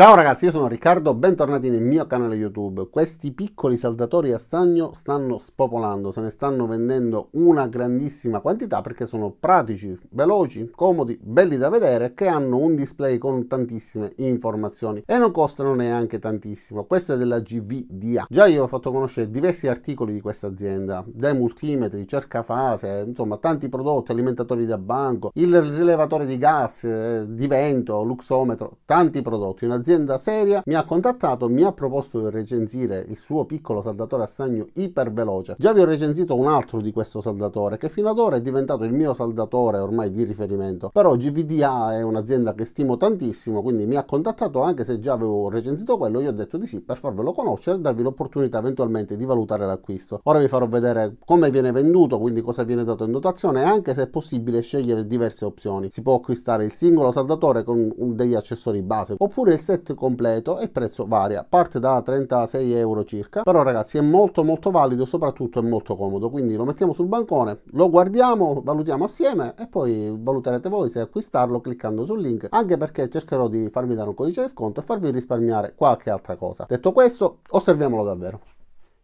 Ciao ragazzi, io sono Riccardo, bentornati nel mio canale YouTube. Questi piccoli saldatori a stagno stanno spopolando, se ne stanno vendendo una grandissima quantità perché sono pratici, veloci, comodi, belli da vedere, che hanno un display con tantissime informazioni e non costano neanche tantissimo. Questo è della GVDA. Già io ho fatto conoscere diversi articoli di questa azienda, dai multimetri, cercafase, insomma tanti prodotti, alimentatori da banco, il rilevatore di gas, eh, di vento, luxometro, tanti prodotti. Un'azienda un'azienda seria mi ha contattato, mi ha proposto di recensire il suo piccolo saldatore a stagno iperveloce. Già vi ho recensito un altro di questo saldatore che fino ad ora è diventato il mio saldatore ormai di riferimento. Però GVDA è un'azienda che stimo tantissimo, quindi mi ha contattato anche se già avevo recensito quello, io ho detto di sì per farvelo conoscere e darvi l'opportunità eventualmente di valutare l'acquisto. Ora vi farò vedere come viene venduto, quindi cosa viene dato in dotazione e anche se è possibile scegliere diverse opzioni. Si può acquistare il singolo saldatore con degli accessori base oppure il set set completo e il prezzo varia, parte da 36 euro circa, però ragazzi è molto molto valido, soprattutto è molto comodo, quindi lo mettiamo sul bancone, lo guardiamo, valutiamo assieme e poi valuterete voi se acquistarlo cliccando sul link, anche perché cercherò di farmi dare un codice di sconto e farvi risparmiare qualche altra cosa. Detto questo, osserviamolo davvero.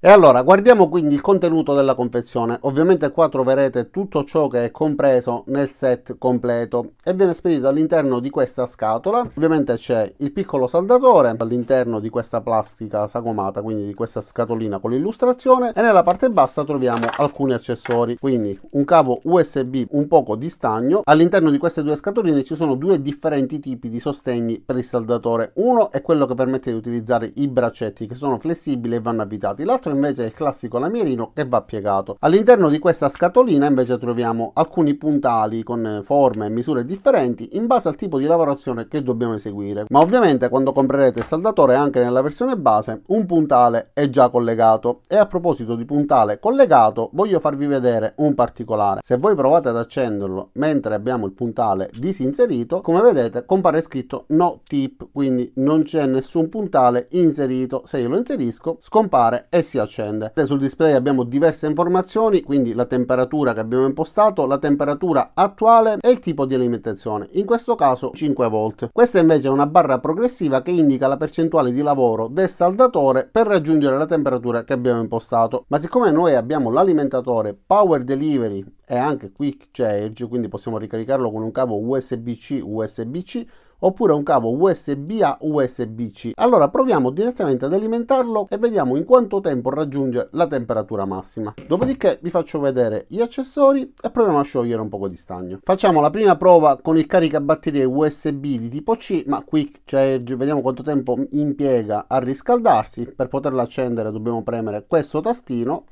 E allora guardiamo quindi il contenuto della confezione. Ovviamente qua troverete tutto ciò che è compreso nel set completo e viene spedito all'interno di questa scatola. Ovviamente c'è il piccolo saldatore all'interno di questa plastica sagomata, quindi di questa scatolina con l'illustrazione e nella parte bassa troviamo alcuni accessori, quindi un cavo USB un poco di stagno. All'interno di queste due scatoline ci sono due differenti tipi di sostegni per il saldatore. Uno è quello che permette di utilizzare i braccetti che sono flessibili e vanno abitati. L'altro dentro invece è il classico lamierino che va piegato. All'interno di questa scatolina invece troviamo alcuni puntali con eh, forme e misure differenti in base al tipo di lavorazione che dobbiamo eseguire. Ma ovviamente quando comprerete il saldatore anche nella versione base un puntale è già collegato. E a proposito di puntale collegato voglio farvi vedere un particolare. Se voi provate ad accenderlo mentre abbiamo il puntale disinserito come vedete compare scritto no tip quindi non c'è nessun puntale inserito. Se io lo inserisco scompare e si accende. Sul display abbiamo diverse informazioni, quindi la temperatura che abbiamo impostato, la temperatura attuale e il tipo di alimentazione, in questo caso 5 volt. Questa invece è una barra progressiva che indica la percentuale di lavoro del saldatore per raggiungere la temperatura che abbiamo impostato. Ma siccome noi abbiamo l'alimentatore Power Delivery e anche Quick Charge, quindi possiamo ricaricarlo con un cavo USB-C USB-C oppure un cavo USB a USB-C. Allora proviamo direttamente ad alimentarlo e vediamo in quanto tempo raggiunge la temperatura massima. Dopodiché vi faccio vedere gli accessori e proviamo a sciogliere un po' di stagno. Facciamo la prima prova con il caricabatterie USB di tipo C, ma qui cioè, vediamo quanto tempo impiega a riscaldarsi. Per poterla accendere dobbiamo premere questo tastino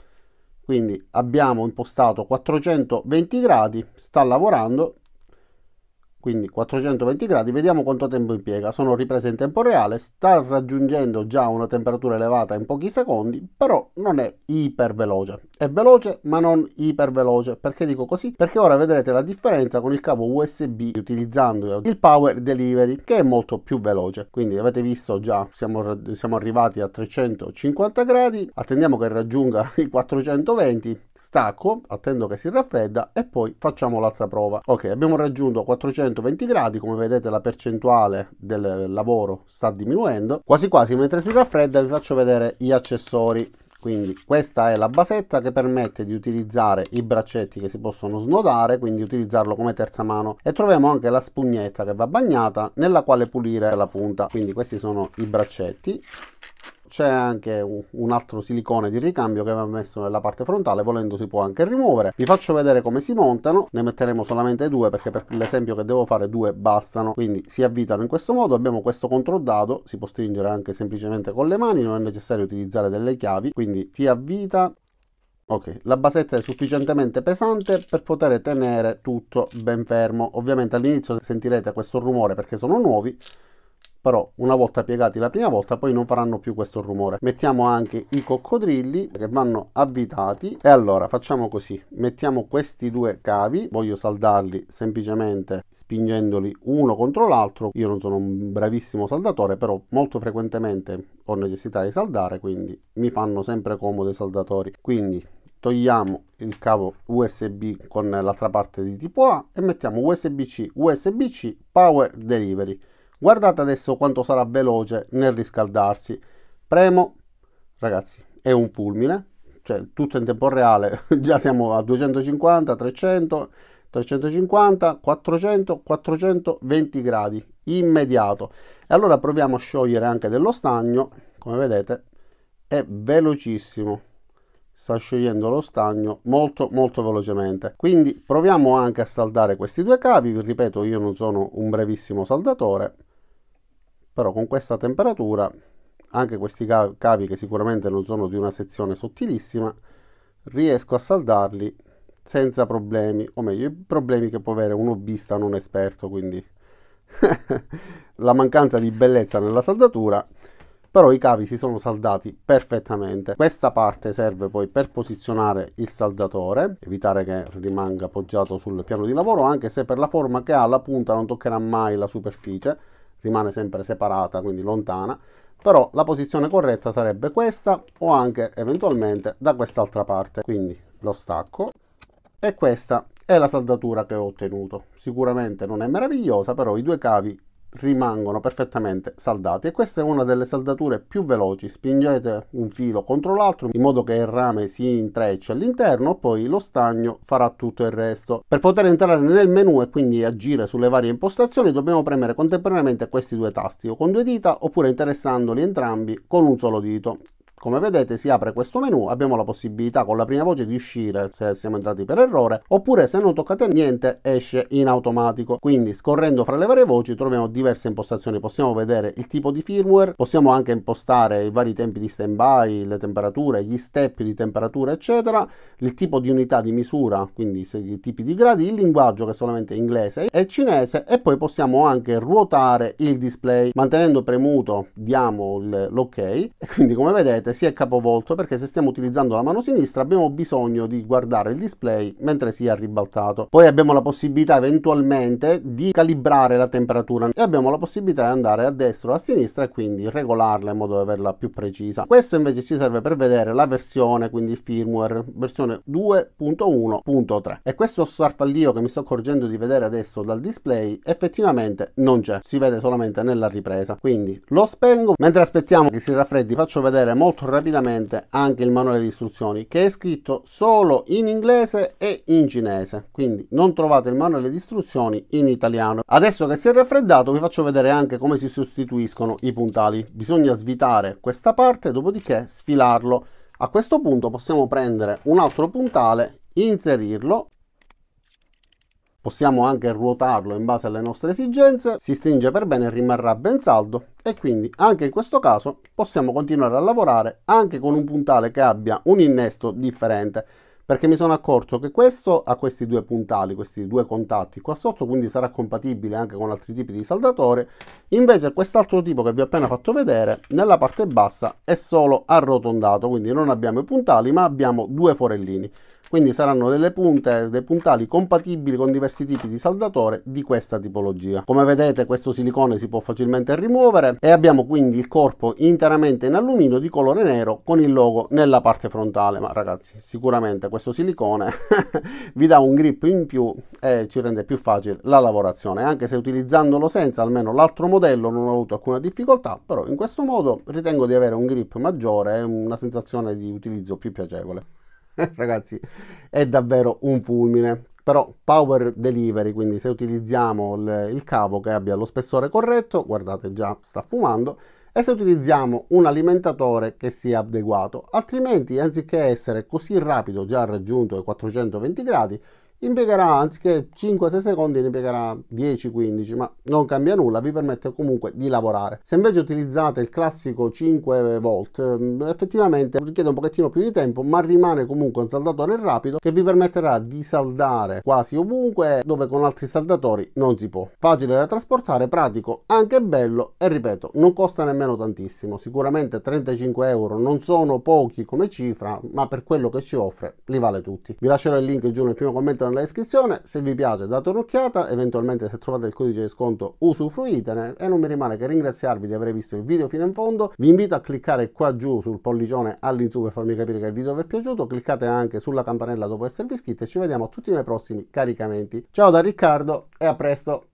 quindi abbiamo impostato 420 gradi sta lavorando quindi 420 gradi, vediamo quanto tempo impiega. Sono riprese in tempo reale, sta raggiungendo già una temperatura elevata in pochi secondi, però non è iperveloce. È veloce, ma non iperveloce. Perché dico così? Perché ora vedrete la differenza con il cavo USB utilizzando il Power Delivery, che è molto più veloce. Quindi avete visto già, siamo, siamo arrivati a 350 gradi, attendiamo che raggiunga i 420 stacco, attendo che si raffredda e poi facciamo l'altra prova. Ok, abbiamo raggiunto 420 gradi, come vedete la percentuale del lavoro sta diminuendo. Quasi quasi mentre si raffredda vi faccio vedere gli accessori. Quindi questa è la basetta che permette di utilizzare i braccetti che si possono snodare, quindi utilizzarlo come terza mano. E troviamo anche la spugnetta che va bagnata, nella quale pulire la punta. Quindi questi sono i braccetti c'è anche un altro silicone di ricambio che va messo nella parte frontale volendo si può anche rimuovere vi faccio vedere come si montano ne metteremo solamente due perché per l'esempio che devo fare due bastano quindi si avvitano in questo modo abbiamo questo controdado si può stringere anche semplicemente con le mani non è necessario utilizzare delle chiavi quindi si avvita Ok, la basetta è sufficientemente pesante per poter tenere tutto ben fermo. Ovviamente all'inizio sentirete questo rumore perché sono nuovi, però una volta piegati la prima volta poi non faranno più questo rumore. Mettiamo anche i coccodrilli che vanno avvitati e allora facciamo così, mettiamo questi due cavi, voglio saldarli semplicemente spingendoli uno contro l'altro, io non sono un bravissimo saldatore però molto frequentemente ho necessità di saldare quindi mi fanno sempre comodo i saldatori, quindi togliamo il cavo USB con l'altra parte di tipo A e mettiamo USB-C, USB-C Power Delivery Guardate adesso quanto sarà veloce nel riscaldarsi. Premo, ragazzi, è un fulmine, cioè tutto in tempo reale, già siamo a 250, 300, 350, 400, 420 gradi, immediato. E allora proviamo a sciogliere anche dello stagno, come vedete è velocissimo, sta sciogliendo lo stagno molto molto velocemente. Quindi proviamo anche a saldare questi due cavi, vi ripeto io non sono un brevissimo saldatore, però con questa temperatura anche questi cavi che sicuramente non sono di una sezione sottilissima riesco a saldarli senza problemi o meglio i problemi che può avere un hobbista non esperto quindi la mancanza di bellezza nella saldatura però i cavi si sono saldati perfettamente questa parte serve poi per posizionare il saldatore evitare che rimanga appoggiato sul piano di lavoro anche se per la forma che ha la punta non toccherà mai la superficie rimane sempre separata, quindi lontana, però la posizione corretta sarebbe questa o anche eventualmente da quest'altra parte, quindi lo stacco e questa è la saldatura che ho ottenuto. Sicuramente non è meravigliosa, però i due cavi rimangono perfettamente saldati e questa è una delle saldature più veloci spingete un filo contro l'altro in modo che il rame si intrecci all'interno poi lo stagno farà tutto il resto per poter entrare nel menu e quindi agire sulle varie impostazioni dobbiamo premere contemporaneamente questi due tasti o con due dita oppure interessandoli entrambi con un solo dito come vedete si apre questo menu, abbiamo la possibilità con la prima voce di uscire se siamo entrati per errore, oppure se non toccate niente esce in automatico. Quindi scorrendo fra le varie voci troviamo diverse impostazioni, possiamo vedere il tipo di firmware, possiamo anche impostare i vari tempi di stand by le temperature, gli step di temperatura eccetera, il tipo di unità di misura, quindi i tipi di gradi, il linguaggio che è solamente inglese e cinese e poi possiamo anche ruotare il display mantenendo premuto diamo l'ok ok, e quindi come vedete si è capovolto perché se stiamo utilizzando la mano sinistra abbiamo bisogno di guardare il display mentre si è ribaltato. Poi abbiamo la possibilità eventualmente di calibrare la temperatura e abbiamo la possibilità di andare a destra o a sinistra e quindi regolarla in modo da averla più precisa. Questo invece ci serve per vedere la versione, quindi il firmware, versione 2.1.3 e questo farfallio che mi sto accorgendo di vedere adesso dal display effettivamente non c'è, si vede solamente nella ripresa. Quindi lo spengo, mentre aspettiamo che si raffreddi faccio vedere molto molto rapidamente anche il manuale di istruzioni che è scritto solo in inglese e in cinese, quindi non trovate il manuale di istruzioni in italiano. Adesso che si è raffreddato vi faccio vedere anche come si sostituiscono i puntali. Bisogna svitare questa parte, dopodiché sfilarlo. A questo punto possiamo prendere un altro puntale, inserirlo Possiamo anche ruotarlo in base alle nostre esigenze, si stringe per bene e rimarrà ben saldo e quindi anche in questo caso possiamo continuare a lavorare anche con un puntale che abbia un innesto differente perché mi sono accorto che questo ha questi due puntali, questi due contatti qua sotto, quindi sarà compatibile anche con altri tipi di saldatore, invece quest'altro tipo che vi ho appena fatto vedere, nella parte bassa è solo arrotondato, quindi non abbiamo i puntali ma abbiamo due forellini quindi saranno delle punte, dei puntali compatibili con diversi tipi di saldatore di questa tipologia. Come vedete questo silicone si può facilmente rimuovere e abbiamo quindi il corpo interamente in alluminio di colore nero con il logo nella parte frontale, ma ragazzi sicuramente questo silicone vi dà un grip in più e ci rende più facile la lavorazione, anche se utilizzandolo senza almeno l'altro modello non ho avuto alcuna difficoltà, però in questo modo ritengo di avere un grip maggiore e una sensazione di utilizzo più piacevole. ragazzi è davvero un fulmine però power delivery quindi se utilizziamo il, cavo che abbia lo spessore corretto guardate già sta fumando e se utilizziamo un alimentatore che sia adeguato altrimenti anziché essere così rapido già raggiunto i 420 gradi impiegherà anziché 5-6 secondi ne impiegherà 10-15 ma non cambia nulla vi permette comunque di lavorare se invece utilizzate il classico 5 volt mm, effettivamente richiede un pochettino più di tempo ma rimane comunque un saldatore rapido che vi permetterà di saldare quasi ovunque dove con altri saldatori non si può facile da trasportare pratico anche bello e ripeto non costa nemmeno tantissimo sicuramente 35 euro non sono pochi come cifra ma per quello che ci offre li vale tutti vi lascerò il link giù nel primo commento sito nella descrizione, se vi piace date un'occhiata, eventualmente se trovate il codice di sconto usufruitene e non mi rimane che ringraziarvi di aver visto il video fino in fondo, vi invito a cliccare qua giù sul pollicione all'insù per farmi capire che il video vi è piaciuto, cliccate anche sulla campanella dopo esservi iscritti e ci vediamo tutti i miei prossimi caricamenti. Ciao da Riccardo e a presto!